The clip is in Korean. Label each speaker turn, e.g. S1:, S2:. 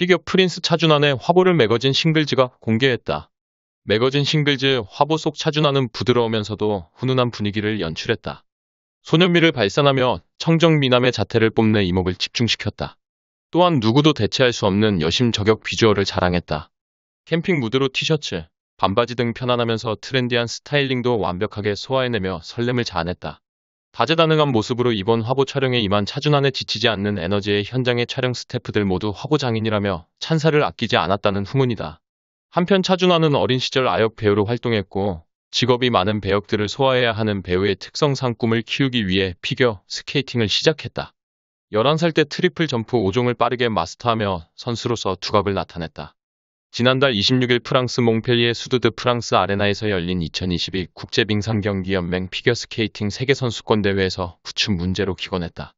S1: 피겨 프린스 차준환의 화보를 매거진 싱글즈가 공개했다. 매거진 싱글즈 화보 속 차준환은 부드러우면서도 훈훈한 분위기를 연출했다. 소년미를 발산하며 청정 미남의 자태를 뽐내 이목을 집중시켰다. 또한 누구도 대체할 수 없는 여심 저격 비주얼을 자랑했다. 캠핑 무드로 티셔츠, 반바지 등 편안하면서 트렌디한 스타일링도 완벽하게 소화해내며 설렘을 자아냈다. 다재다능한 모습으로 이번 화보 촬영에 임한 차준환의 지치지 않는 에너지의 현장의 촬영 스태프들 모두 화보 장인이라며 찬사를 아끼지 않았다는 후문이다. 한편 차준환은 어린 시절 아역 배우로 활동했고 직업이 많은 배역들을 소화해야 하는 배우의 특성상 꿈을 키우기 위해 피겨 스케이팅을 시작했다. 11살 때 트리플 점프 5종을 빠르게 마스터하며 선수로서 두각을 나타냈다. 지난달 26일 프랑스 몽펠리에 수드드 프랑스 아레나에서 열린 2022 국제빙상경기연맹 피겨스케이팅 세계선수권대회에서
S2: 부춤 문제로 기권했다.